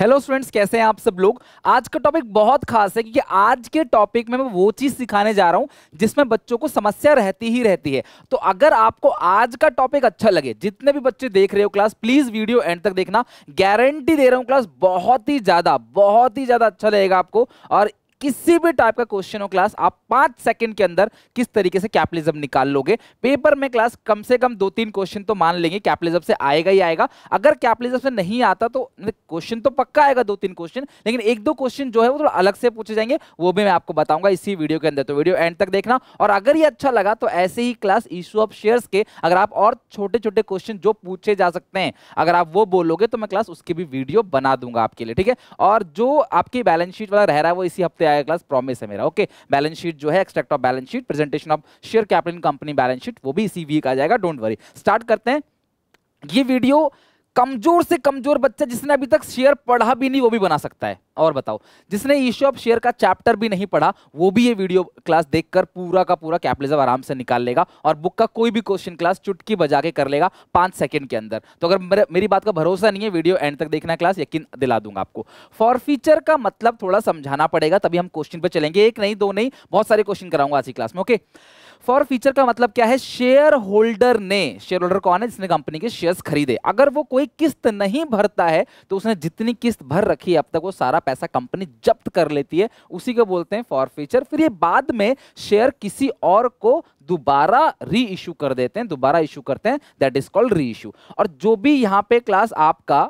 hello students कैसे हैं आप सब लोग आज का टॉपिक बहुत खास है क्योंकि आज के टॉपिक में मैं वो चीज़ सिखाने जा रहा हूं जिसमें बच्चों को समस्या रहती ही रहती है तो अगर आपको आज का टॉपिक अच्छा लगे जितने भी बच्चे देख रहे हो क्लास प्लीज़ वीडियो एंड तक देखना गारंटी दे रहा हूँ क्लास बहुत ही ज़्यादा बहुत ही ज़्यादा अच्छा लगेगा आपको और किसी भी टाइप का क्वेश्चन हो क्लास आप पांच सेकंड के अंदर किस तरीके से कैपिटलिज्म निकाल लोगे पेपर में क्लास कम से कम दो तीन क्वेश्चन तो मान लेंगे कैपिटलिज्म से आएगा ही आएगा अगर कैपिटलिज्म से नहीं आता तो क्वेश्चन तो पक्का आएगा दो तीन क्वेश्चन लेकिन एक दो क्वेश्चन जो है वो थोड़ा अलग से पूछे जाएंगे वो भी मैं आपको बताऊंगा इसी वीडियो के अंदर तो वीडियो एंड तक देखना और अगर ये अच्छा लगा तो ऐसे ही क्लास इशू ऑफ शेयर के अगर आप और छोटे छोटे क्वेश्चन जो पूछे जा सकते हैं अगर आप वो बोलोगे तो मैं क्लास उसकी भी वीडियो बना दूंगा आपके लिए ठीक है और जो आपकी बैलेंस शीट वाला रह रहा है वो इसी हफ्ते का क्लास प्रॉमिस है मेरा ओके बैलेंस शीट जो है extract of balance sheet presentation of share capital company balance sheet वो भी इसी वीक आ जाएगा डोंट वरी स्टार्ट करते हैं ये वीडियो कमजोर से कमजोर बच्चा जिसने अभी तक शेयर पढ़ा भी नहीं वो भी बना सकता है और बताओ जिसने इश्यू ऑफ शेयर का चैप्टर भी नहीं पढ़ा वो भी ये वीडियो क्लास देखकर पूरा का पूरा कैपिटलिज्म आराम से निकाल लेगा और बुक का कोई भी क्वेश्चन क्लास चुटकी बजा के कर लेगा पाँच सेकंड के अंदर तो अगर मेरी बात का भरोसा नहीं है वीडियो एंड तक देखना क्लास यकीन दिला दूंगा आपको फॉर फीचर का मतलब थोड़ा समझाना पड़ेगा तभी हम क्वेश्चन पर चलेंगे एक नहीं दो नहीं बहुत सारे क्वेश्चन कराऊंगा आज की क्लास में ओके फॉर फीचर का मतलब क्या है शेयर होल्डर ने शेयर होल्डर कौन है जिसने कंपनी के शेयर्स खरीदे अगर वो कोई किस्त नहीं भरता है तो उसने जितनी किस्त भर रखी है अब तक वो सारा पैसा कंपनी जब्त कर लेती है उसी को बोलते हैं फॉर फ्यूचर फिर ये बाद में शेयर किसी और को दोबारा री इशू कर देते हैं दोबारा इशू करते हैं that is called reissue और जो भी यहाँ पे क्लास आपका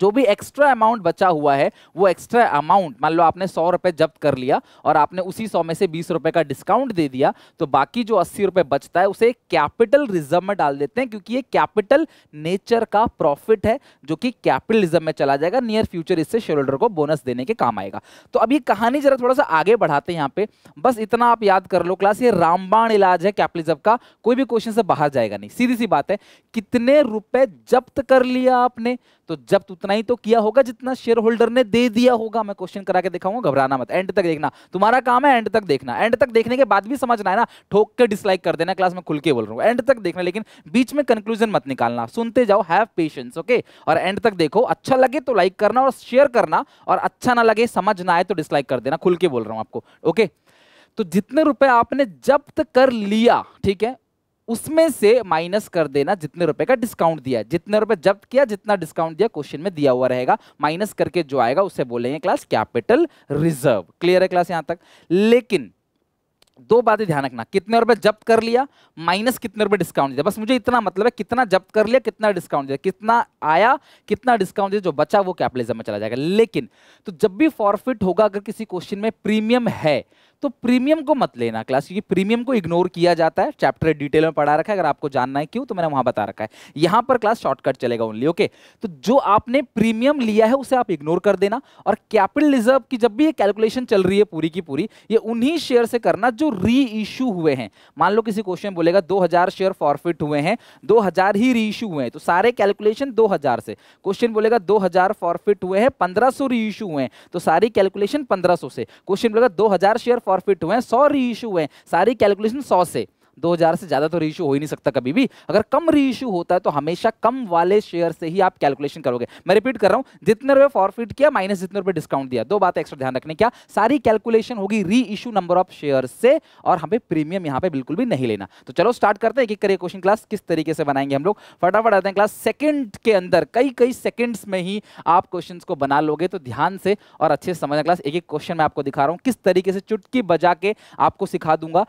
जो भी एक्स्ट्रा अमाउंट बचा हुआ है वो एक्स्ट्रा अमाउंट मान लो आपने सौ रुपये जब्त कर लिया और आपने उसी सौ में से बीस रुपये का डिस्काउंट दे दिया तो बाकी जो अस्सी रुपये बचता है उसे कैपिटल रिजर्व में डाल देते हैं क्योंकि ये कैपिटल नेचर का प्रॉफिट है जो कि कैपिटलिज्म में चला जाएगा नियर फ्यूचर इससे शेयर होल्डर को बोनस देने के काम आएगा तो अब ये कहानी जरा थोड़ा सा आगे बढ़ाते हैं यहाँ पे बस इतना आप याद कर लो क्लास ये रामबाण इलाज है कैपिटलिज्म का कोई भी क्वेश्चन से बाहर जाएगा नहीं सीधी सी बात है कितने रुपए जब्त कर लिया आपने तो जब्त उतना ही तो किया होगा जितना शेयर होल्डर ने दे दिया होगा मैं क्वेश्चन करा के दिखाऊंगा घबराना मत एंड तक देखना तुम्हारा काम है एंड तक देखना एंड तक देखने के बाद भी समझना है ना ठोक के डिसलाइक कर देना क्लास में खुल के बोल रहा हूँ एंड तक देखना लेकिन बीच में कंक्लूजन मत निकालना सुनते जाओ हैव पेशेंस ओके और एंड तक देखो अच्छा लगे तो लाइक करना और शेयर करना और अच्छा ना लगे समझ ना आए तो डिसलाइक कर देना खुल के बोल रहा हूँ आपको ओके तो जितने रुपए आपने जब्त कर लिया ठीक है उसमें से माइनस कर देना जितने रुपए का डिस्काउंट दिया जितने रुपए जब्त किया जितना डिस्काउंट दिया क्वेश्चन में दिया हुआ रहेगा माइनस करके जो आएगा उसे बोलेंगे क्लास कैपिटल रिजर्व क्लियर है क्लास यहां तक लेकिन दो बातें ध्यान रखना कितने रुपए जब्त कर लिया माइनस कितने रुपए डिस्काउंट दिया बस मुझे इतना मतलब है कितना जब्त कर लिया कितना डिस्काउंट दिया कितना आया कितना डिस्काउंट दिया जो बचा वो कैपिटलिज्म में चला जाएगा लेकिन तो जब भी फॉरफिट होगा अगर किसी क्वेश्चन में प्रीमियम है तो प्रीमियम को मत लेना क्लास क्योंकि प्रीमियम को इग्नोर किया जाता है चैप्टर डिटेल में पढ़ा रखा है अगर आपको जानना है क्यों तो मैंने वहां बता रखा है यहां पर क्लास शॉर्टकट चलेगा ओनली ओके तो जो आपने प्रीमियम लिया है उसे आप इग्नोर कर देना और कैपिटल रिजर्व की जब भी ये कैलकुलेशन चल रही है पूरी की पूरी ये उन्हीं शेयर से करना जो री इशू हुए हैं मान लो किसी क्वेश्चन बोलेगा दो शेयर फॉरफिट हुए हैं दो ही री इशू हुए हैं तो सारे कैलकुलेशन दो से क्वेश्चन बोलेगा दो फॉरफिट हुए हैं पंद्रह री इशू हुए हैं तो सारी कैलकुलेशन पंद्रह से क्वेश्चन बोलेगा दो शेयर फॉरफिट हुए हैं सौ री इशू हुए सारी कैलकुलेशन सौ से दो हजार से ज़्यादा तो रीइशू हो ही नहीं सकता कभी भी अगर कम रीइशू होता है तो हमेशा कम वाले शेयर से ही आप कैलकुलेशन करोगे मैं रिपीट कर रहा हूँ जितने रुपये फॉरफिट किया माइनस जितने रुपये डिस्काउंट दिया दो बात एक्स्ट्रा ध्यान रखने क्या सारी कैलकुलेशन होगी री इशू नंबर ऑफ शेयर से और हमें प्रीमियम यहाँ पर बिल्कुल भी नहीं लेना तो चलो स्टार्ट करते हैं कि करिए क्वेश्चन क्लास किस तरीके से बनाएंगे हम लोग फटाफट आते हैं क्लास सेकंड के अंदर कई कई सेकेंड्स में ही आप क्वेश्चन को बना लोगे तो ध्यान से और अच्छे से समझना क्लास एक एक क्वेश्चन मैं आपको दिखा रहा हूँ किस तरीके से चुटकी बजा के आपको सिखा दूंगा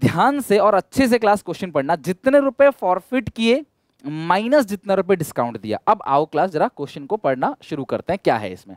ध्यान से और अच्छे से क्लास क्वेश्चन पढ़ना जितने रुपए फॉरफिट किए माइनस जितना रुपए डिस्काउंट दिया अब आओ क्लास जरा क्वेश्चन को पढ़ना शुरू करते हैं क्या है इसमें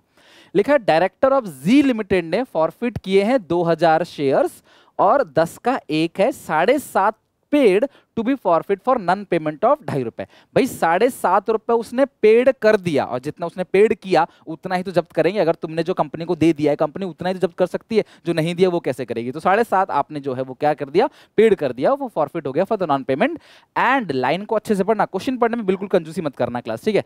लिखा है डायरेक्टर ऑफ जी लिमिटेड ने फॉरफिट किए हैं 2000 शेयर्स और 10 का एक है साढ़े सात paid to be forfeit for non payment of ढाई रुपए भाई साढ़े सात रुपए उसने पेड कर दिया और जितना उसने पेड किया उतना ही तो जब्त करेंगे अगर तुमने जो कंपनी को दे दिया है कंपनी उतना ही तो जब्त कर सकती है जो नहीं दिया वो कैसे करेगी तो साढ़े सात आपने जो है वो क्या कर दिया पेड कर दिया वो फॉरफिट हो गया for the non payment and line को अच्छे से पढ़ना क्वेश्चन पढ़ने में बिल्कुल कंजूसी मत करना क्लास ठीक है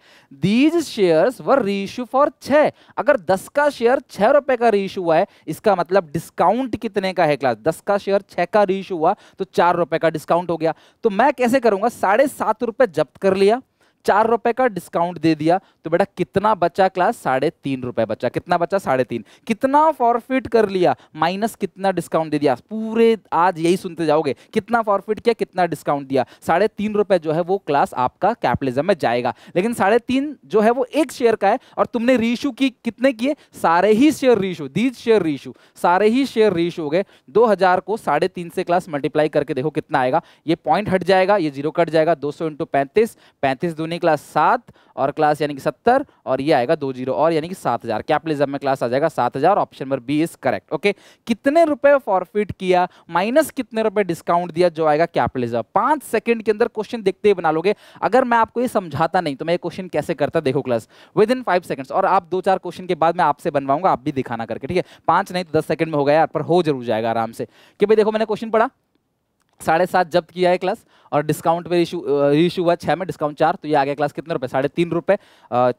these share were reissue for छः अगर दस का शेयर छह रुपए का रीइश्यू हुआ है इसका मतलब डिस्काउंट कितने का है क्लास दस का शेयर छह का रीइश्यू हुआ तो चार रुपए का डिस्काउंट हो गया तो मैं कैसे करूंगा साढ़े सात रुपए जब्त कर लिया चार रुपए का डिस्काउंट दे दिया तो बेटा कितना बचा क्लास साढ़े तीन रुपए बचा कितना बचा साढ़े तीन कितना फॉरफिट कर लिया माइनस कितना डिस्काउंट दे दिया पूरे आज यही सुनते जाओगे कितना फॉरफिट किया कितना डिस्काउंट दिया साढ़े तीन रुपए जो है वो क्लास आपका कैपिटलिज्म में जाएगा लेकिन साढ़े तीन जो है वो एक शेयर का है और तुमने रीशू की कितने किए सारे ही share reissue these share reissue सारे ही शेयर रीशू हो गए दो हजार को साढ़े तीन से क्लास मल्टीप्लाई करके देखो कितना आएगा ये पॉइंट हट जाएगा ये जीरो कट जाएगा दो सौ इंटू पैंतीस पैंतीस दुनिया यानी क्लास सात और क्लास यानी कि सत्तर और ये आएगा दो जीरो और यानी कि सात हज़ार कैपिटलिज्म में क्लास आ जाएगा सात हज़ार option number B is correct okay कितने रुपए फॉरफिट किया माइनस कितने रुपए डिस्काउंट दिया जो आएगा कैपिटलिज्म पांच सेकंड के अंदर क्वेश्चन देखते ही बना लोगे अगर मैं आपको ये समझाता नहीं तो मैं ये क्वेश्चन कैसे करता देखो class within five second और आप दो चार क्वेश्चन के बाद मैं आपसे बनवाऊंगा आप भी दिखाना करके ठीक है पांच नहीं तो दस सेकंड में हो गया यार पर हो जरूर जाएगा आराम से कि भाई देखो मैंने क्वेश्चन पढ़ा साढ़े सात जब्त किया है क्लास और डिस्काउंट पे इशू इशू हुआ छः में डिस्काउंट चार तो ये आ गया क्लास कितने रुपए साढ़े तीन रुपये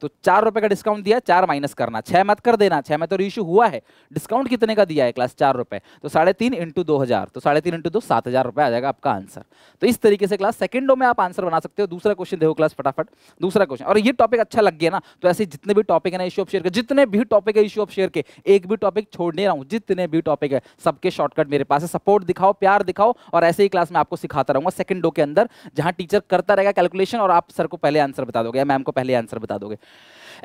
तो चार रुपए का डिस्काउंट दिया चार माइनस करना छः मत कर देना छः में तो रीशू हुआ है डिस्काउंट कितने का दिया है क्लास चार रुपये तो साढ़े तीन इंटू दो हज़ार तो साढ़े तीन इंटू दो सात हज़ार रुपये आ जाएगा आपका आंसर तो इस तरीके से क्लास सेकेंडो में आप आंसर बना सकते हो दूसरा क्वेश्चन देखो क्लास फटाफट दूसरा क्वेश्चन और ये टॉपिक अच्छा लग गया ना तो ऐसे जितने भी टॉपिक है ना इशू ऑफ शेयर के जितने भी टॉपिक है इशू ऑफ शेयर के एक भी टॉपिक छोड़ नहीं रहा हूँ जितने भी टॉपिक है सबके शॉर्टकट मेरे पास है सपोर्ट दिखाओ प्यार दिखाओ और ऐसे ही क्लास में आपको सिखाता रहूंगा सेकंड डो के अंदर जहां टीचर करता रहेगा कैलकुलेशन और आप सर को पहले आंसर बता दोगे या मैम को पहले आंसर बता दोगे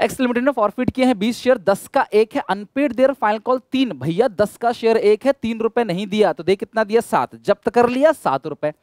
एक्स लिमिटेड ने फॉरफिट किए हैं बीस शेयर दस का एक है अनपेड देयर फाइनल कॉल तीन भैया दस का शेयर एक है तीन रुपए नहीं दिया तो देख कितना दिया सात जब्त कर लिया सात रुपए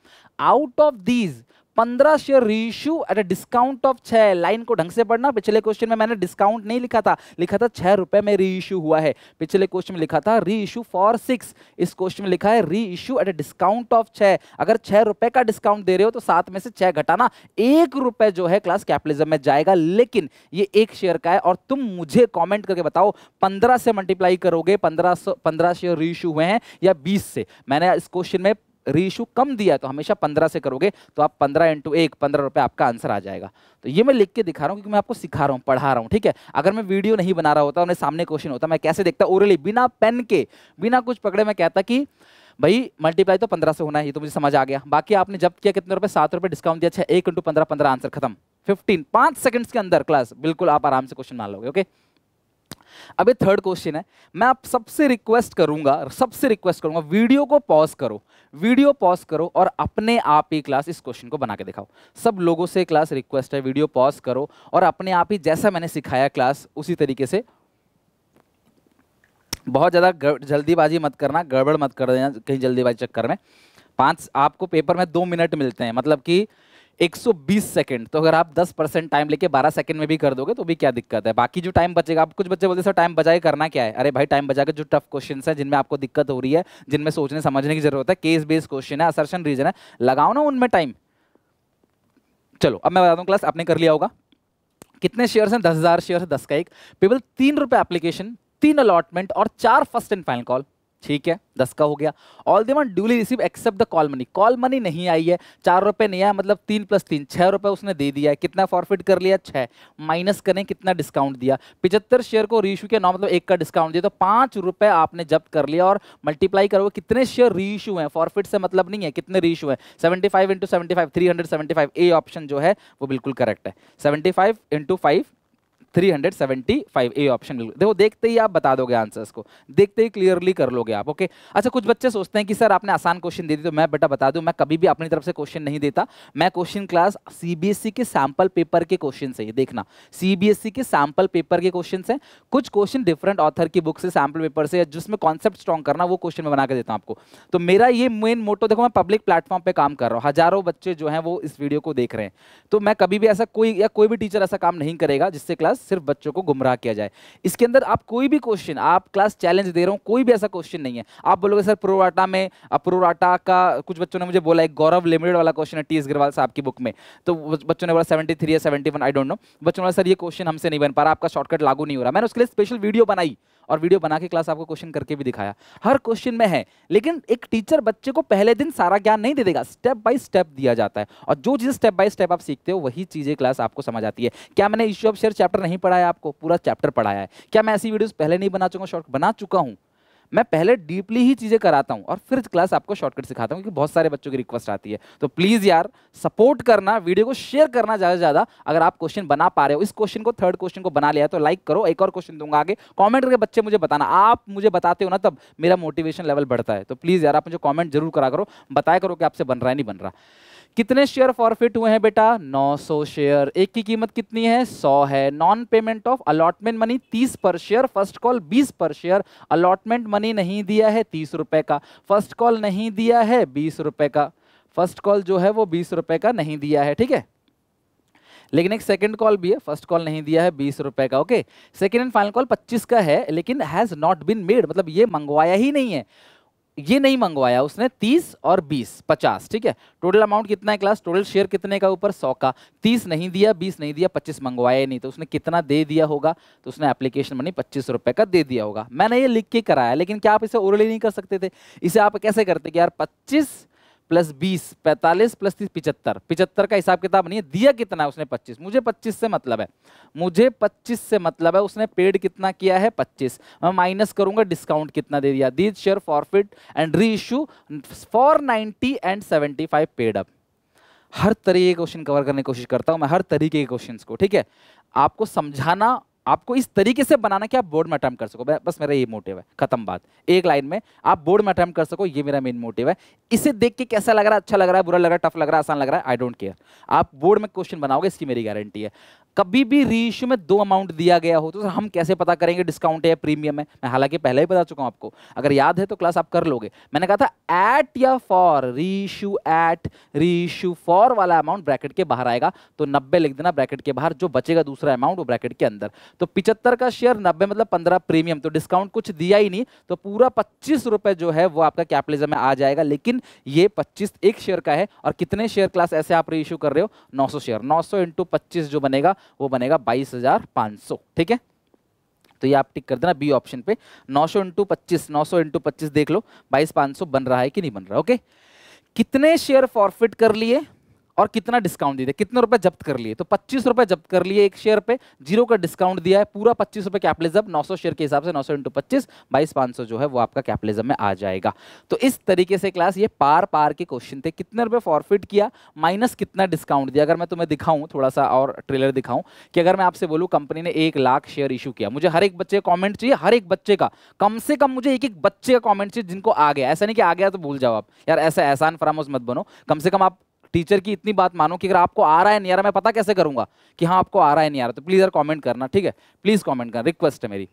आउट ऑफ दीज पंद्रह share reissue at a discount of छह लाइन को ढंग से पढ़ना पिछले क्वेश्चन में मैंने डिस्काउंट नहीं लिखा था लिखा था छह रुपए में रीइशू हुआ है पिछले क्वेश्चन में लिखा था रीइशू फॉर सिक्स इस क्वेश्चन में लिखा है reissue at a discount of छह अगर छह रुपए का डिस्काउंट दे रहे हो तो सात में से छह घटाना एक रुपए जो है क्लास कैपिटलिज्म में जाएगा लेकिन ये एक शेयर का है और तुम मुझे कॉमेंट करके बताओ पंद्रह से मल्टीप्लाई करोगे पंद्रह पंद्रह शेयर रीइशू हुए हैं या बीस से मैंने इस क्वेश्चन में रीशू कम दिया है तो हमेशा पंद्रह से करोगे तो आप पंद्रह इंटू एक पंद्रह रुपये आपका आंसर आ जाएगा तो ये मैं लिख के दिखा रहा हूँ क्योंकि मैं आपको सिखा रहा हूँ पढ़ा रहा हूँ ठीक है अगर मैं वीडियो नहीं बना रहा होता उन्हें सामने क्वेश्चन होता मैं कैसे देखता ओरली बिना पेन के बिना कुछ पकड़े मैं कहता कि भाई मल्टीप्लाई तो पंद्रह से होना है ये तो मुझे समझ आ गया बाकी आपने जब किया कितने रुपये सात रुपये डिस्काउंट दिया अच्छा एक इंटू पंद्रह पंद्रह आंसर खत्म फिफ्टीन पाँच सेकंड्स के अंदर क्लास बिल्कुल आप आराम से क्वेश्चन मान लोगे ओके अभी थर्ड क्वेश्चन है मैं आप सबसे रिक्वेस्ट करूंगा सबसे रिक्वेस्ट करूंगा वीडियो को पॉज करो वीडियो पॉज करो और अपने आप ही क्लास इस क्वेश्चन को बना के दिखाओ सब लोगों से क्लास रिक्वेस्ट है वीडियो पॉज करो और अपने आप ही जैसा मैंने सिखाया क्लास उसी तरीके से बहुत ज़्यादा जल्दीबाजी मत करना गड़बड़ मत कर देना कहीं जल्दीबाजी चक्कर में पाँच आपको पेपर में दो मिनट मिलते हैं मतलब कि 120 सेकंड तो अगर आप 10 परसेंट टाइम लेके 12 सेकंड में भी कर दोगे तो भी क्या दिक्कत है बाकी जो टाइम बचेगा आप कुछ बच्चे बोलते सर टाइम बचाए करना क्या है अरे भाई टाइम बचा के जो टफ क्वेश्चन है जिनमें आपको दिक्कत हो रही है जिनमें सोचने समझने की जरूरत है केस बेस्ड क्वेश्चन है असर्शन रीजन है लगाओ ना उनमें टाइम चलो अब मैं बता दूँ क्लास आपने कर लिया होगा कितने शेयर्स हैं दस हज़ार शेयर है दस का एक पेबल तीन रुपये एप्लीकेशन तीन अलॉटमेंट और चार फर्स्ट एंड फाइनल कॉल ठीक है दस का हो गया all the one duly receive except the call money call money नहीं आई है चार रुपये नहीं आया मतलब तीन प्लस तीन छः रुपये उसने दे दिया है कितना फॉरफिट कर लिया छः माइनस करें कितना डिस्काउंट दिया पिचहत्तर शेयर को रीशू के नौ मतलब एक का डिस्काउंट दिया तो पाँच रुपये आपने जब्त कर लिया और मल्टीप्लाई करोगे कितने शेयर रीशू हैं फॉरफिट से मतलब नहीं है कितने रीशू हैं seventy five into seventy five three hundred seventy five A option जो है वो बिल्कुल करेक्ट है seventy five into five 375 A option बिल्कुल देखो देखते ही आप बता दोगे आंसर्स को देखते ही क्लियरली कर लोगे आप ओके अच्छा कुछ बच्चे सोचते हैं कि सर आपने आसान क्वेश्चन दे दी तो मैं बेटा बता दूं मैं कभी भी अपनी तरफ से क्वेश्चन नहीं देता मैं क्वेश्चन क्लास सीबीएसई के सैम्पल पेपर के क्वेश्चन ही देखना सीबीएसई के सैम्पल पेपर के क्वेश्चन है कुछ क्वेश्चन डिफरेंट ऑथर की बुक से सैम्पल पेपर से जिसमें कॉन्सेप्ट स्ट्रॉन्ग करना वो क्वेश्चन में बना के देता हूँ आपको तो मेरा ये मेन मोटो देखो मैं पब्लिक प्लेटफॉर्म पर काम कर रहा हूँ हजारों बच्चे जो है वो इस वीडियो को देख रहे हैं तो मैं कभी भी ऐसा कोई या कोई भी टीचर ऐसा काम नहीं करेगा जिससे क्लास सिर्फ बच्चों को गुमराह किया जाए इसके अंदर आप कोई भी क्वेश्चन आप क्लास चैलेंज दे रहा हूँ कोई भी ऐसा क्वेश्चन नहीं है आप बोलोगे सर प्रोराटा में प्रोराटा का कुछ बच्चों ने मुझे बोला एक गौरव लिमिटेड वाला क्वेश्चन है टी एस ग्रवाल साहब की बुक में तो बच्चों ने बोला सेवेंटी थ्री या seventy one I don't know बच्चों ने सर ये क्वेश्चन हमसे नहीं बन पा रहा आपका शॉर्टकट लागू नहीं हो रहा मैंने उसके लिए स्पेशल वीडियो बनाई और वीडियो बना के क्लास आपको क्वेश्चन करके भी दिखाया हर क्वेश्चन में है लेकिन एक टीचर बच्चे को पहले दिन सारा ज्ञान नहीं दे देगा स्टेप बाय स्टेप दिया जाता है और जो चीज़ स्टेप बाय स्टेप आप सीखते हो वही चीज़ें क्लास आपको समझ आती है क्या मैंने इश्यू ऑफ शेयर चैप्टर नहीं पढ़ाया आपको पूरा चैप्टर पढ़ाया है क्या मैं ऐसी वीडियोज़ पहले नहीं बना चुका शॉर्ट बना चुका हूँ मैं पहले डीपली ही चीज़ें कराता हूँ और फिर क्लास आपको शॉर्टकट सिखाता हूँ क्योंकि बहुत सारे बच्चों की रिक्वेस्ट आती है तो प्लीज़ यार सपोर्ट करना वीडियो को शेयर करना ज़्यादा से ज़्यादा अगर आप क्वेश्चन बना पा रहे हो इस क्वेश्चन को थर्ड क्वेश्चन को बना लिया तो लाइक करो एक और क्वेश्चन दूंगा आगे कॉमेंट करके बच्चे मुझे बताना आप मुझे बताते हो ना तब मेरा मोटिवेशन लेवल बढ़ता है तो प्लीज़ यार आप मुझे कॉमेंट जरूर करा करो बताया करो कि आपसे बन रहा है नहीं बन रहा कितने शेयर फॉरफिट हुए हैं बेटा 900 शेयर एक की कीमत कितनी है 100 है non payment of allotment money 30 per share first call 20 पर शेयर अलॉटमेंट मनी नहीं दिया है तीस रुपए का फर्स्ट कॉल नहीं दिया है बीस रुपए का फर्स्ट कॉल जो है वो बीस रुपए का नहीं दिया है ठीक है लेकिन एक सेकंड कॉल भी है फर्स्ट कॉल नहीं दिया है बीस रुपए का okay second and final call पच्चीस का है लेकिन हैज नॉट बीन मेड मतलब ये मंगवाया ही नहीं है ये नहीं मंगवाया उसने तीस और बीस पचास ठीक है टोटल अमाउंट कितना है क्लास टोटल शेयर कितने का ऊपर सौ का तीस नहीं दिया बीस नहीं दिया पच्चीस मंगवाया ही नहीं तो उसने कितना दे दिया होगा तो उसने एप्लीकेशन मनी पच्चीस रुपए का दे दिया होगा मैंने ये लिख के कराया लेकिन क्या आप इसे ओरली नहीं कर सकते थे इसे आप कैसे करते कि यार पच्चीस प्लस बीस पैंतालीस प्लस तीस पिचहत्तर पिचहत्तर का हिसाब किताब नहीं है दिया कितना है उसने पच्चीस मुझे पच्चीस से मतलब है मुझे पच्चीस से मतलब है उसने पेड कितना किया है पच्चीस मैं माइनस करूंगा डिस्काउंट कितना दे दिया these share forfeit and reissue for ninety and seventy five paid up हर तरीके क्वेश्चन कवर करने की कोशिश करता हूँ मैं हर तरीके के क्वेश्चन को ठीक है आपको समझाना आपको इस तरीके से बनाना कि आप बोर्ड में अटैम्प कर सको बस मेरा ये मोटिव है खत्म बात एक लाइन में आप बोर्ड में अटैम्प कर सको ये मेरा मेन मोटिव है इसे देख के कैसा लग रहा है अच्छा लग रहा है बुरा लग रहा है टफ लग रहा है आसान लग रहा है आई डोंट केयर आप बोर्ड में क्वेश्चन बनाओगे इसकी मेरी गारंटी है कभी भी रीइश्यू में दो अमाउंट दिया गया हो तो सर हम कैसे पता करेंगे डिस्काउंट है या प्रीमियम है मैं हालांकि पहले ही बता चुका हूँ आपको अगर याद है तो क्लास आप कर लोगे मैंने कहा था एट या for reissue at reissue for वाला अमाउंट ब्रैकेट के बाहर आएगा तो नब्बे लिख देना ब्रैकेट के बाहर जो बचेगा दूसरा अमाउंट वो ब्रैकेट के अंदर तो पिचहत्तर का शेयर नब्बे मतलब पंद्रह प्रीमियम तो डिस्काउंट कुछ दिया ही नहीं तो पूरा पच्चीस रुपये जो है वो आपका कैपिटलिज्म में आ जाएगा लेकिन ये पच्चीस एक शेयर का है और कितने शेयर क्लास ऐसे आप रीइश्यू कर रहे हो नौ शेयर नौ सौ इंटू जो बनेगा वो बनेगा बाईस हज़ार पांच सौ ठीक है तो ये आप टिक कर देना बी ऑप्शन पे 900 सौ इंटू पच्चीस नौ सौ इंटू पच्चीस देख लो बाईस पांच सौ बन रहा है कि नहीं बन रहा ओके कितने शेयर फॉरफिट कर लिए और कितना डिस्काउंट दिया कितने रुपए जब्त कर लिए तो पच्चीस रुपए जब्त कर लिए एक शेयर पे जीरो का डिस्काउंट दिया है पूरा पच्चीस रुपए कैपिटलिज्म नौ शेयर के हिसाब से नौ सौ इंटू पच्चीस बाईस पांच सौ जो है वो आपका कैपिटलिज्म में आ जाएगा तो इस तरीके से क्लास ये पार पार के क्वेश्चन थे कितने रुपए फॉरफिट किया माइनस कितना डिस्काउंट दिया अगर मैं तुम्हें दिखाऊं थोड़ा सा और ट्रेलर दिखाऊं कि अगर मैं आपसे बोलूँ कंपनी ने एक लाख शेयर इशू किया मुझे हर एक बच्चे का कॉमेंट चाहिए हर एक बच्चे का कम से कम मुझे एक एक बच्चे का कॉमेंट चाहिए जिनको आ गया ऐसा नहीं कि आ गया तो भूल जाओ आप यार ऐसा एहसान फरामोश मत बनो कम से कम आप टीचर की इतनी बात मानो कि अगर आपको आ रहा है नहीं आ रहा मैं पता कैसे करूंगा कि हाँ आपको आ रहा है नहीं आ रहा तो प्लीज़ यार कॉमेंट करना ठीक है प्लीज़ कॉमेंट करना रिक्वेस्ट है मेरी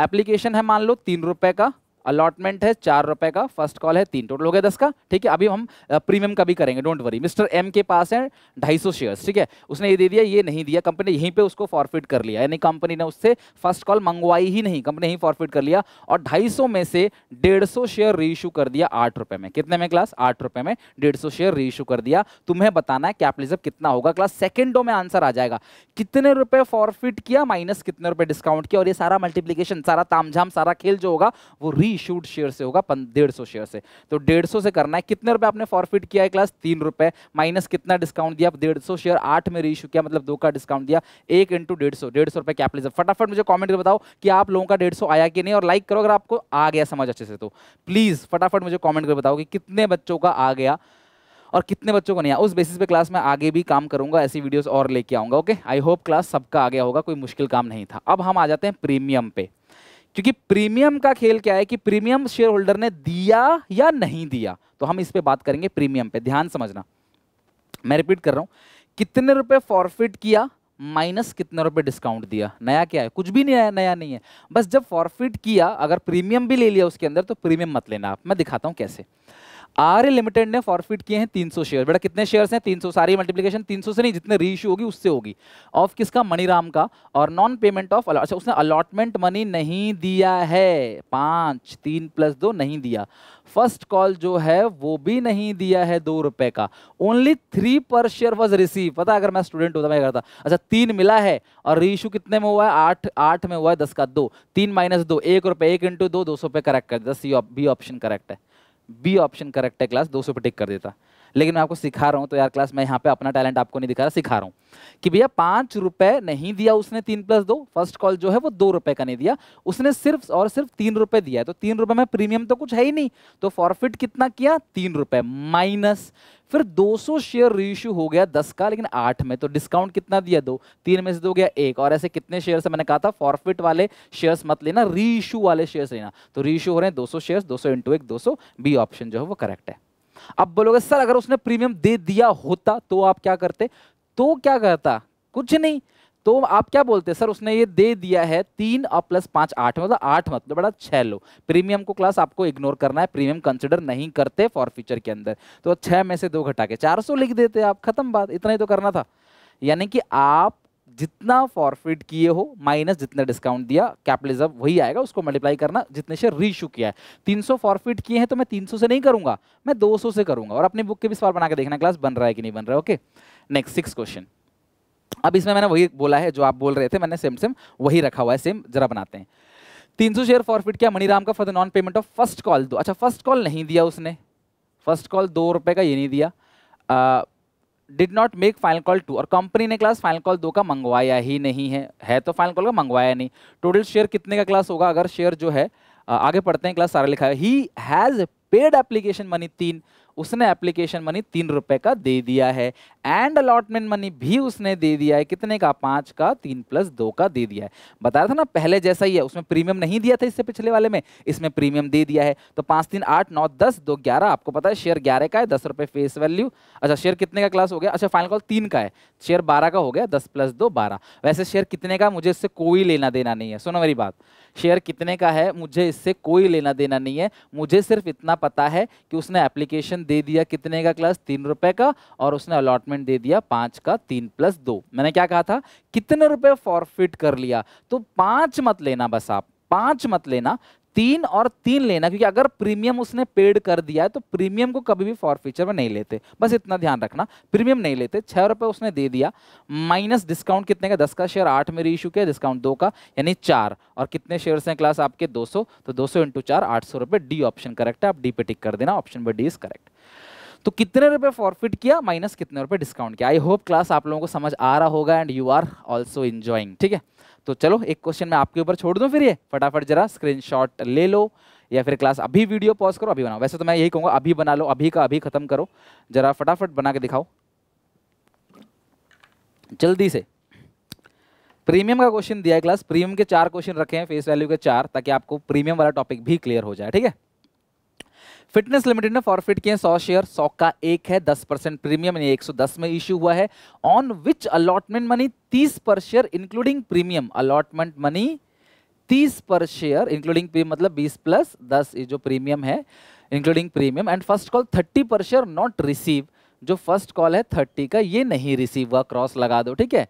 एप्लीकेशन है मान लो तीन रुपये का अलॉटमेंट है चार रुपए का फर्स्ट कॉल है तीन टोटल हो गया दस का ठीक है अभी हम प्रीमियम का भी करेंगे डोंट वरी मिस्टर एम के पास है ढाई सौ शेयर ठीक है उसने ये दे दिया ये नहीं दिया कंपनी यहीं पे उसको फॉरफिट कर लिया यानी कंपनी ने उससे फर्स्ट कॉल मंगवाई ही नहीं कंपनी यहीं फॉरफिट कर लिया और ढाई में से डेढ़ शेयर रीइशू कर दिया आठ में कितने में क्लास आठ में डेढ़ शेयर रीइशू कर दिया तुम्हें बताना है कैपिटलिज्म कितना होगा क्लास सेकेंडो में आंसर आ जाएगा कितने रुपए फॉरफिट किया माइनस कितने रुपए डिस्काउंट किया और ये सारा मल्टीप्लीकेशन सारा तामझाम सारा खेल जो होगा वो री इशूड शेयर से होगा डेढ़ सौ शेयर से तो डेढ़ सौ से करना है कितने रुपए आपने फॉरफिट किया है क्लास तीन रुपए माइनस कितना डिस्काउंट दिया डेढ़ सौ शेयर आठ में रीइशू किया मतलब दो का डिस्काउंट दिया एक इंटू डेढ़ सौ डेढ़ सौ रुपए कैपिटलिज्म फटाफट मुझे कॉमेंट कर बताओ कि आप लोगों का डेढ़ आया कि नहीं और लाइक करो अगर आपको आ गया समझ अच्छे से तो प्लीज फटाफट मुझे कॉमेंट कर बताओ कि कितने बच्चों का आ गया और कितने बच्चों को नहीं आया उस बेसिस पे क्लास में आगे भी काम करूंगा ऐसी वीडियोस और लेके आऊंगा ओके आई होप क्लास सबका आ गया होगा कोई मुश्किल काम नहीं था अब हम आ जाते हैं प्रीमियम पे क्योंकि प्रीमियम का खेल क्या है कि प्रीमियम शेयर होल्डर ने दिया या नहीं दिया तो हम इस पे बात करेंगे प्रीमियम पे ध्यान समझना मैं रिपीट कर रहा हूं कितने रुपए फॉरफिट किया माइनस कितने रुपए डिस्काउंट दिया नया क्या है कुछ भी नया नया नहीं है बस जब फॉरफिट किया अगर प्रीमियम भी ले लिया उसके अंदर तो प्रीमियम मत लेना आप मैं दिखाता हूं कैसे आर लिमिटेड ने फॉरफिट किए हैं 300 शेयर बेटा कितने शेयर्स हैं 300 सारी मल्टीप्लिकेशन 300 से नहीं जितने री इशू होगी उससे होगी ऑफ किसका मणिराम का और नॉन पेमेंट ऑफ अच्छा उसने अलॉटमेंट मनी नहीं दिया है पाँच तीन प्लस दो नहीं दिया फर्स्ट कॉल जो है वो भी नहीं दिया है दो रुपए का only three per share was receive पता अगर मैं स्टूडेंट होता मैं करता अच्छा तीन मिला है और री इशू कितने में हुआ है आठ आठ में हुआ है दस का दो तीन माइनस दो एक रुपये एक इंटू दो सौ रुपये करेक्ट कर दस बी ऑप्शन करेक्ट है बी ऑप्शन करेक्ट है क्लास दो सौ पे टिक कर देता लेकिन मैं आपको सिखा रहा हूँ तो यार क्लास मैं यहाँ पे अपना टैलेंट आपको नहीं दिखा रहा सिखा रहा हूँ कि भैया पाँच रुपये नहीं दिया उसने तीन प्लस दो फर्स्ट कॉल जो है वो दो रुपये का नहीं दिया उसने सिर्फ और सिर्फ तीन रुपये दिया है तो तीन रुपये में प्रीमियम तो कुछ है ही नहीं तो फॉरफिट कितना किया तीन रुपये माइनस फिर 200 शेयर रीइशू हो गया 10 का लेकिन 8 में तो डिस्काउंट कितना दिया दो तीन में से दो गया एक और ऐसे कितने शेयर से मैंने कहा था फॉरफिट वाले शेयर्स मत लेना रीइशू वाले शेयर्स लेना तो रीइशू हो रहे हैं 200 शेयर्स 200 सौ इंटू एक दो बी ऑप्शन जो है वो करेक्ट है अब बोलोगे सर अगर उसने प्रीमियम दे दिया होता तो आप क्या करते तो क्या करता कुछ नहीं तो आप क्या बोलते सर उसने ये दे दिया है तीन और प्लस पांच आठ मतलब आठ मतलब बड़ा छह लो प्रीमियम को क्लास आपको इग्नोर करना है प्रीमियम कंसिडर नहीं करते फॉर फ्यूचर के अंदर तो छह में से दो घटा के चार सौ लिख देते आप खत्म बात इतना ही तो करना था यानी कि आप जितना फॉरफिट किए हो माइनस जितना डिस्काउंट दिया कैपिटलिज्म वही आएगा उसको मल्टीप्लाई करना जितने शेयर रीशू किया है तीन सौ फॉरफिट किए हैं तो मैं तीन सौ से नहीं करूंगा मैं दो सौ से करूंगा और अपनी बुक के भी सवाल बना के देखना क्लास बन रहा है कि नहीं बन रहा है ओके नेक्स्ट सिक्स क्वेश्चन अब इसमें मैंने वही बोला है जो आप बोल रहे थे मैंने सेम सेम वही रखा हुआ है सेम जरा बनाते हैं 300 शेयर फॉरफिट किया मणिराम का for the non payment of first call दो अच्छा फर्स्ट कॉल नहीं दिया उसने फर्स्ट कॉल दो रुपए का ये नहीं दिया did not make final call two और कंपनी ने क्लास फाइनल कॉल दो का मंगवाया ही नहीं है है तो फाइनल कॉल का मंगवाया नहीं टोटल शेयर कितने का क्लास होगा अगर शेयर जो है आगे पढ़ते हैं क्लास सारा लिखा है he has paid application money तीन उसने एप्लीकेशन मनी तीन रुपए का दे दिया है एंड अलॉटमेंट मनी भी उसने दे दिया है कितने का पाँच का तीन प्लस दो का दे दिया है बताया था ना पहले जैसा ही है उसमें प्रीमियम नहीं दिया था इससे पिछले वाले में इसमें प्रीमियम दे दिया है तो पाँच तीन आठ नौ दस दो ग्यारह आपको पता है शेयर ग्यारह का है दस रुपये फेस वैल्यू अच्छा शेयर कितने का क्लास हो गया अच्छा फाइनल कॉल तीन का है शेयर बारह का हो गया दस प्लस दो बारह वैसे शेयर कितने का मुझे इससे कोई लेना देना नहीं है सुनो मेरी बात शेयर कितने का है मुझे इससे कोई लेना देना नहीं है मुझे सिर्फ इतना पता है कि उसने एप्लीकेशन दे दिया कितने का क्लास तीन रुपये का और उसने अलॉटमेंट इन्वेस्टमेंट दे दिया पांच का तीन प्लस दो मैंने क्या कहा था कितने रुपए फॉरफिट कर लिया तो पांच मत लेना बस आप पांच मत लेना तीन और तीन लेना क्योंकि अगर प्रीमियम उसने पेड कर दिया है तो प्रीमियम को कभी भी फॉरफीचर में नहीं लेते बस इतना ध्यान रखना प्रीमियम नहीं लेते छः रुपये उसने दे दिया माइनस डिस्काउंट कितने का दस का शेयर आठ में रीइशू किया डिस्काउंट दो का यानी चार और कितने शेयर हैं क्लास आपके दो तो दो सौ इंटू चार आठ डी ऑप्शन करेक्ट है आप डी पे टिक कर देना option B D is correct तो कितने रुपए फॉरफिट किया माइनस कितने रुपए डिस्काउंट किया आई होप क्लास आप लोगों को समझ आ रहा होगा and you are also enjoying ठीक है तो चलो एक क्वेश्चन मैं आपके ऊपर छोड़ दूँ फिर ये फटाफट जरा स्क्रीनशॉट ले लो या फिर क्लास अभी वीडियो पॉज करो अभी बनाओ वैसे तो मैं यही कहूँगा अभी बना लो अभी का अभी ख़त्म करो जरा फटाफट बना के दिखाओ जल्दी से प्रीमियम का क्वेश्चन दिया है क्लास प्रीमियम के चार क्वेश्चन रखे हैं फेस वैल्यू के चार ताकि आपको प्रीमियम वाला टॉपिक भी क्लियर हो जाए ठीक है फिटनेस लिमिटेड ने फॉरफिट किए सौ शेयर सौ का एक है दस परसेंट प्रीमियम एक सौ दस में इश्यू हुआ है ऑन विच अलॉटमेंट मनी तीस per share including premium allotment money तीस पर शेयर इंक्लूडिंग मतलब बीस प्लस दस जो प्रीमियम है including premium and first call thirty per share not receive जो फर्स्ट कॉल है थर्टी का ये नहीं रिसीव हुआ क्रॉस लगा दो ठीक है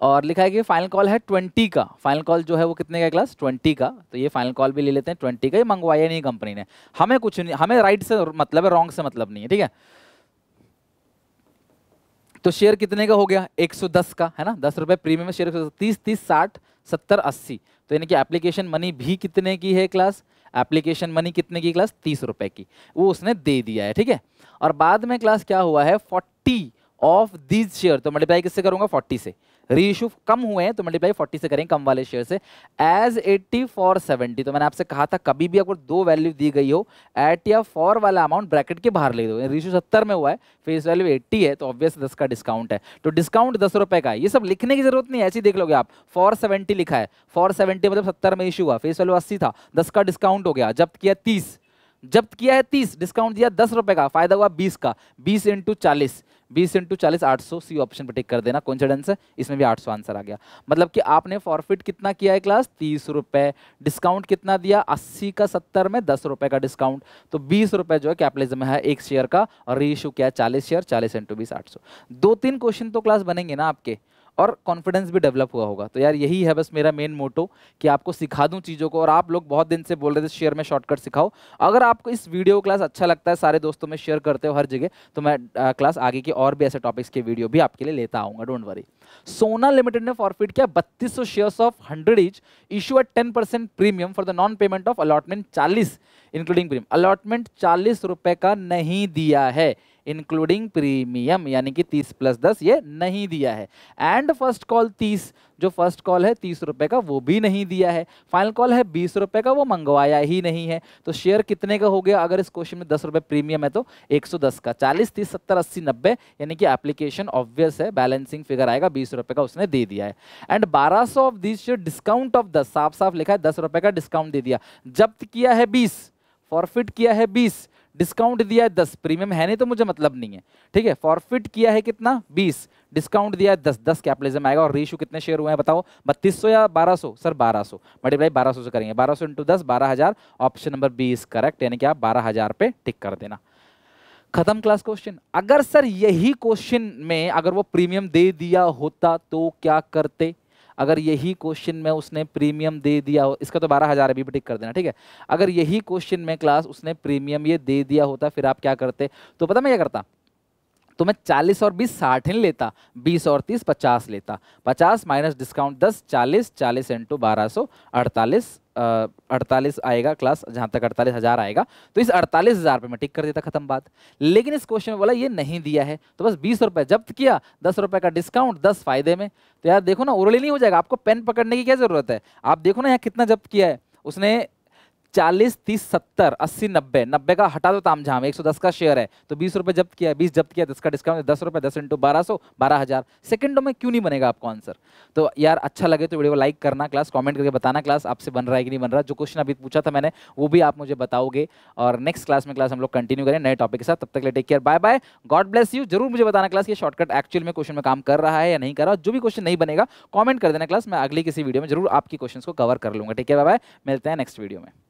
और लिखा है कि फाइनल कॉल है ट्वेंटी का फाइनल कॉल जो है वो कितने का क्लास ट्वेंटी का तो ये फाइनल कॉल भी ले लेते हैं ट्वेंटी का ये मंगवाया नहीं कंपनी ने हमें कुछ नहीं हमें राइट से मतलब है रॉन्ग से मतलब नहीं है ठीक है तो शेयर कितने का हो गया 110 का है ना दस रुपये प्रीमियम शेयर तीस तीस साठ सत्तर अस्सी तो यानी कि एप्लीकेशन मनी भी कितने की है क्लास एप्लीकेशन मनी कितने की क्लास तीस रुपये की वो उसने दे दिया है ठीक है और बाद में क्लास क्या हुआ है फोर्टी ऑफ दीज शेयर तो मल्टीप्लाई किससे करूंगा फोर्टी से रीइशू कम हुए हैं तो मल्टीप्लाई 40 से करेंगे कम वाले शेयर से एज 80 फॉर 70 तो मैंने आपसे कहा था कभी भी अगर दो वैल्यू दी गई हो एट या फॉर वाला अमाउंट ब्रैकेट के बाहर ले दो रीशू सत्तर में हुआ है फेस वैल्यू एट्टी है तो ऑब्वियस दस का डिस्काउंट है तो डिस्काउंट दस रुपये का है ये सब लिखने की जरूरत नहीं है ऐसी देख लोगे आप फॉर सेवेंटी लिखा है फॉर सेवेंटी मतलब सत्तर में इशू हुआ फेस वैल्यू अस्सी था दस का डिस्काउंट हो गया जब किया तीस जब्त किया है तीस डिस्काउंट दिया दस रुपए का फायदा हुआ बीस का बीस इंटू चालीस बीस इंटू चालीस आठ सौ सी ऑप्शन पर टिक कर देना कॉन्फिडेंस है इसमें भी आठ सौ आंसर आ गया मतलब कि आपने फॉरफिट कितना किया है क्लास तीस रुपए डिस्काउंट कितना दिया अस्सी का सत्तर में दस रुपए का डिस्काउंट तो बीस रुपए जो है कैपिटलिज्म है एक शेयर का और रीइशू किया है चालीस शेयर चालीस इंटू बीस आठ सौ दो तीन क्वेश्चन तो क्लास बनेंगे ना आपके और कॉन्फिडेंस भी डेवलप हुआ होगा तो यार यही है बस मेरा मेन मोटो कि आपको सिखा दूं चीज़ों को और आप लोग बहुत दिन से बोल रहे थे शेयर में शॉर्टकट सिखाओ अगर आपको इस वीडियो क्लास अच्छा लगता है सारे दोस्तों में शेयर करते हो हर जगह तो मैं आ, क्लास आगे की और भी ऐसे टॉपिक्स के वीडियो भी आपके लिए लेता आऊँगा डोंट वरी सोना लिमिटेड ने फॉरफिट किया बत्तीस shares of hundred each issue at ten premium for the non payment of allotment चालीस इंक्लूडिंग प्रीमियम अलॉटमेंट चालीस का नहीं दिया है इंक्लूडिंग प्रीमियम यानी कि तीस प्लस दस ये नहीं दिया है एंड फर्स्ट कॉल तीस जो फर्स्ट कॉल है तीस रुपये का वो भी नहीं दिया है फाइनल कॉल है बीस रुपये का वो मंगवाया ही नहीं है तो शेयर कितने का हो गया अगर इस क्वेश्चन में दस रुपये प्रीमियम है तो एक सौ दस का चालीस तीस सत्तर अस्सी नब्बे यानी कि एप्लीकेशन ऑब्वियस है बैलेंसिंग फिगर आएगा बीस रुपए का उसने दे दिया है एंड बारह सौ of this share discount of दस साफ साफ लिखा है दस रुपए का डिस्काउंट दे दिया जब्त किया है बीस फॉरफिट किया है बीस डिस्काउंट दिया है दस प्रीमियम है नहीं तो मुझे मतलब नहीं है ठीक है फॉरफिट किया है कितना बीस डिस्काउंट दिया है दस दस कैपिटलिज्म आएगा और रीशू कितने शेयर हुए हैं बताओ बत्तीस सौ या बारह सौ सर बारह सौ मल्टीप्लाई बारह सौ से करेंगे बारह सौ इंटू दस बारह हजार option number B is correct यानी कि आप बारह हजार पे टिक कर देना खत्म क्लास क्वेश्चन अगर सर यही क्वेश्चन में अगर वो प्रीमियम दे दिया होता तो क्या करते अगर यही क्वेश्चन में उसने प्रीमियम दे दिया हो इसका तो बारह हज़ार अभी टिक कर देना ठीक है अगर यही क्वेश्चन में क्लास उसने प्रीमियम ये दे दिया होता फिर आप क्या करते तो पता मैं क्या करता तो मैं चालीस और बीस साठ नहीं लेता बीस और तीस पचास लेता पचास माइनस डिस्काउंट दस चालीस चालीस इंटू बारह सौ अड़तालीस अड़तालीस आएगा क्लास जहां तक अड़तालीस हज़ार आएगा तो इस अड़तालीस हज़ार में मैं टिक कर देता खत्म बात लेकिन इस क्वेश्चन में बोला ये नहीं दिया है तो बस बीस रुपये जब्त किया दस रुपये का डिस्काउंट दस फायदे में तो यार देखो ना उरली नहीं हो जाएगा आपको पेन पकड़ने की क्या ज़रूरत है आप देखो ना यहाँ कितना जब्त किया है उसने चालीस तीस सत्तर अस्सी नब्बे नब्बे का हटा दो झाम एक सौ दस का शेयर है तो बीस रुपये जब्त किया बीस जब्त किया दस का डिस्काउंट दस रुपये दस इंटू बारह सौ बारह हज़ार सेकेंडों में क्यों नहीं बनेगा आपको आंसर तो यार अच्छा लगे तो वीडियो को लाइक करना क्लास कमेंट करके बताना क्लास आपसे बन रहा है कि नहीं बन रहा जो क्वेश्चन अभी पूछा था मैंने वो भी आप मुझे बताओगे और नेक्स्ट क्लास में क्लास हम लोग कंटिन्यू करें नए टॉपिक के साथ तब तक ले take care bye bye God bless you जरूर मुझे बताना क्लास ये शॉर्टकट एक्चुअल में क्वेश्चन में काम कर रहा है या नहीं कर रहा जो भी क्वेश्चन नहीं बनेगा कॉमेंट कर देना क्लास मैं अगली किसी वीडियो में जरूर आपकी क्वेश्चन को कवर कर लूँगा ठीक है बाय बाय मिलते हैं नेक्स्ट वीडियो में